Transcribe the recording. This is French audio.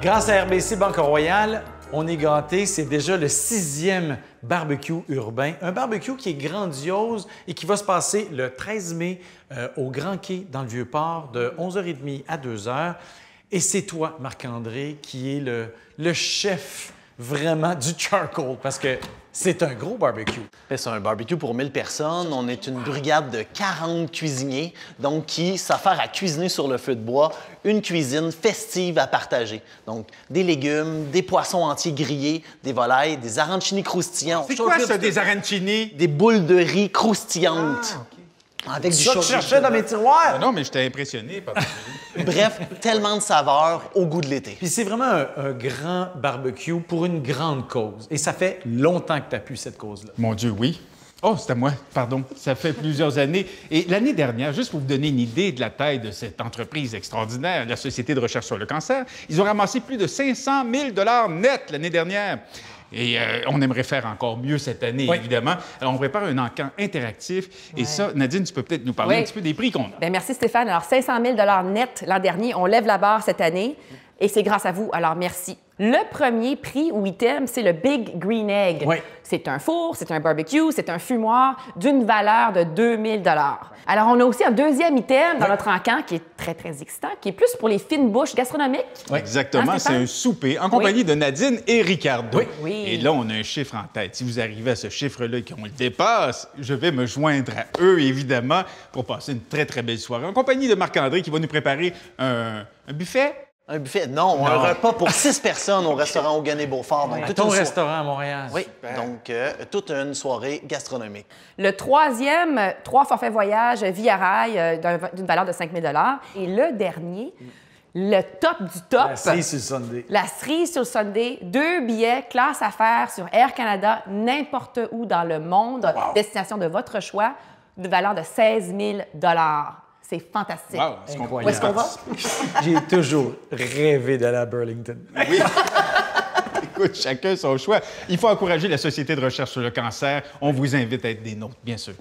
Grâce à RBC Banque Royale, on est gâté, c'est déjà le sixième barbecue urbain. Un barbecue qui est grandiose et qui va se passer le 13 mai euh, au Grand Quai dans le Vieux-Port de 11h30 à 2h. Et c'est toi, Marc-André, qui est le, le chef vraiment du charcoal parce que c'est un gros barbecue. C'est un barbecue pour 1000 personnes. On est une brigade de 40 cuisiniers, donc qui s'affairent à cuisiner sur le feu de bois une cuisine festive à partager. Donc, des légumes, des poissons entiers grillés, des volailles, des arancini croustillants. C'est quoi ça, des arancini? Des boules de riz croustillantes. Ah, avec du dans mes tiroirs? non, mais j'étais impressionné par Bref, tellement de saveurs au goût de l'été. Puis c'est vraiment un, grand barbecue pour une grande cause. Et ça fait longtemps que tu pu cette cause-là. Mon Dieu, oui. Oh, c'est à moi, pardon. Ça fait plusieurs années. Et l'année dernière, juste pour vous donner une idée de la taille de cette entreprise extraordinaire, la Société de recherche sur le cancer, ils ont ramassé plus de 500 000 net l'année dernière. Et euh, on aimerait faire encore mieux cette année, évidemment. Alors, on prépare un encan interactif. Et ça, Nadine, tu peux peut-être nous parler un petit peu des prix qu'on a. Ben, merci, Stéphane. Alors, 500 000 net l'an dernier. On lève la barre cette année. Et c'est grâce à vous. Alors, merci. Le premier prix ou item, c'est le Big Green Egg. C'est un four, c'est un barbecue, c'est un fumoir d'une valeur de 2000 Alors, on a aussi un deuxième item dans notre encan qui est très, très excitant, qui est plus pour les fines bouches gastronomiques. Hein, Exactement, c'est un souper en compagnie de Nadine et Ricardo. Et là, on a un chiffre en tête. Si vous arrivez à ce chiffre-là et qu'on le dépasse, je vais me joindre à eux, évidemment, pour passer une très, très belle soirée en compagnie de Marc-André qui va nous préparer un buffet un buffet, non, un repas pour six personnes au restaurant au Beaufort. Donc, tout restaurant à Montréal. Oui, donc euh, toute une soirée gastronomique. Le troisième, trois forfaits voyage via rail euh, d'une valeur de 5 000 Et le dernier, le top du top. La cerise sur le Sunday. La cerise sur le Sunday. Deux billets, classe affaires sur Air Canada, n'importe où dans le monde, destination de votre choix, de valeur de 16 000 c'est fantastique. Où est-ce qu'on va? J'ai toujours rêvé d'aller à Burlington. Oui. Écoute, chacun son choix. Il faut encourager la Société de recherche sur le cancer. On vous invite à être des nôtres, bien sûr.